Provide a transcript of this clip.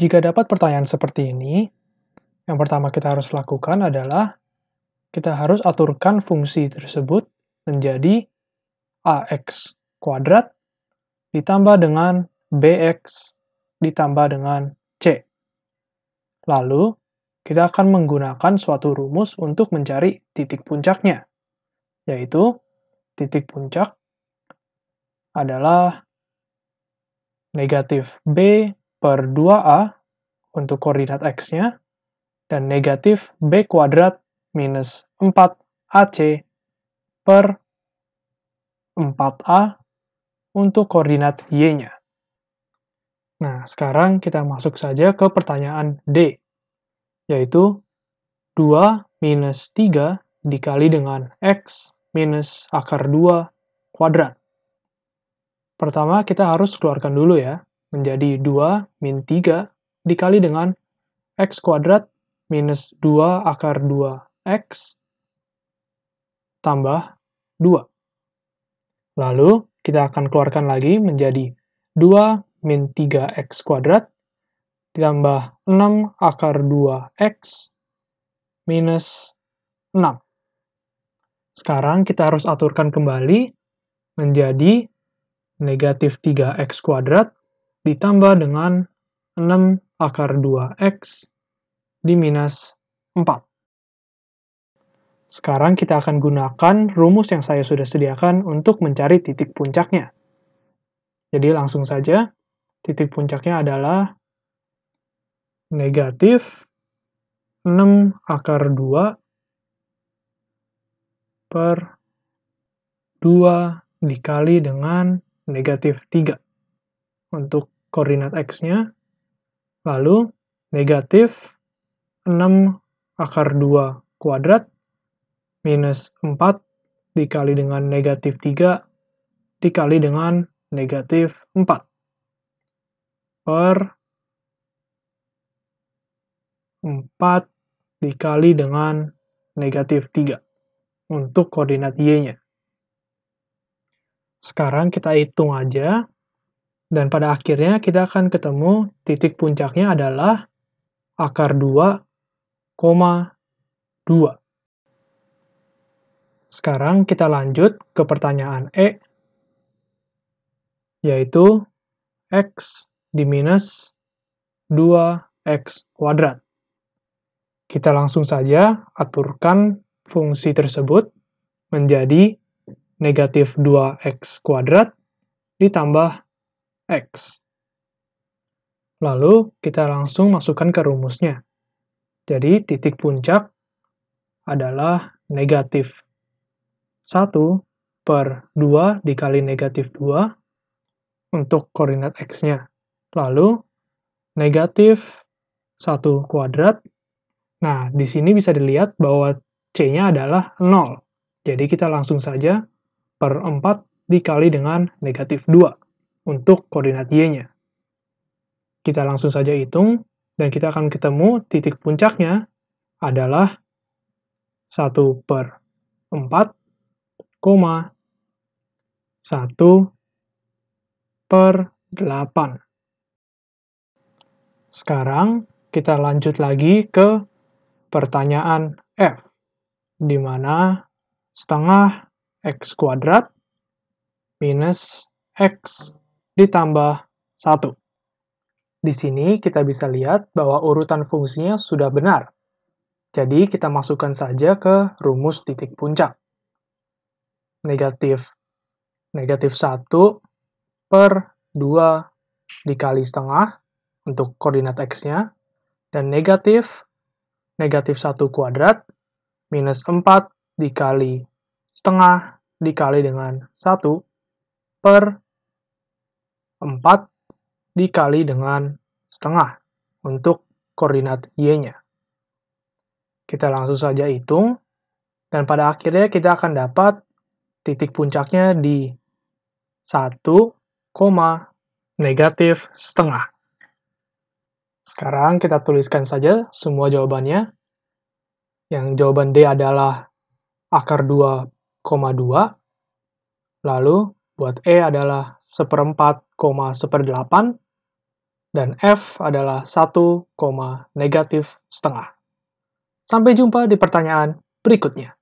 Jika dapat pertanyaan seperti ini, yang pertama kita harus lakukan adalah kita harus aturkan fungsi tersebut menjadi ax kuadrat ditambah dengan bx ditambah dengan c. Lalu, kita akan menggunakan suatu rumus untuk mencari titik puncaknya, yaitu titik puncak adalah negatif B per 2a untuk koordinat x-nya, dan negatif b kuadrat minus 4ac per 4a untuk koordinat y-nya. Nah, sekarang kita masuk saja ke pertanyaan D, yaitu 2 minus 3 dikali dengan x minus akar 2 kuadrat. Pertama, kita harus keluarkan dulu ya menjadi 2 min 3 dikali dengan x kuadrat minus 2 akar 2x tambah 2. Lalu, kita akan keluarkan lagi menjadi 2 min 3x kuadrat ditambah 6 akar 2x minus 6. Sekarang kita harus aturkan kembali menjadi negatif 3x kuadrat ditambah dengan 6 akar 2x di minus 4. Sekarang kita akan gunakan rumus yang saya sudah sediakan untuk mencari titik puncaknya. Jadi langsung saja, titik puncaknya adalah negatif 6 akar 2 per 2 dikali dengan negatif 3 untuk koordinat X-nya. Lalu negatif 6 akar 2 kuadrat minus 4 dikali dengan negatif 3 dikali dengan negatif 4 per 4 dikali dengan negatif 3 untuk koordinat Y-nya. Sekarang kita hitung aja dan pada akhirnya kita akan ketemu titik puncaknya adalah akar 2,2. Sekarang kita lanjut ke pertanyaan E, yaitu X di minus 2X kuadrat. Kita langsung saja aturkan fungsi tersebut menjadi negatif 2X kuadrat ditambah X. Lalu, kita langsung masukkan ke rumusnya. Jadi, titik puncak adalah negatif 1 per 2 dikali negatif 2 untuk koordinat X-nya. Lalu, negatif 1 kuadrat. Nah, di sini bisa dilihat bahwa C-nya adalah 0. Jadi, kita langsung saja per 4 dikali dengan negatif 2 untuk koordinat Y-nya. Kita langsung saja hitung, dan kita akan ketemu titik puncaknya adalah 1 per 4, 1 per 8. Sekarang kita lanjut lagi ke pertanyaan F, di mana setengah x kuadrat minus x ditambah 1. Di sini kita bisa lihat bahwa urutan fungsinya sudah benar. Jadi kita masukkan saja ke rumus titik puncak. Negatif negatif 1 per 2 dikali setengah untuk koordinat x-nya, dan negatif negatif 1 kuadrat minus 4 dikali setengah dikali dengan 1 per 2 4 dikali dengan setengah untuk koordinat Y-nya. Kita langsung saja hitung, dan pada akhirnya kita akan dapat titik puncaknya di 1, negatif setengah. Sekarang kita tuliskan saja semua jawabannya. Yang jawaban D adalah akar 2,2, lalu buat E adalah seperempat koma seperdelapan, dan F adalah satu koma negatif setengah. Sampai jumpa di pertanyaan berikutnya.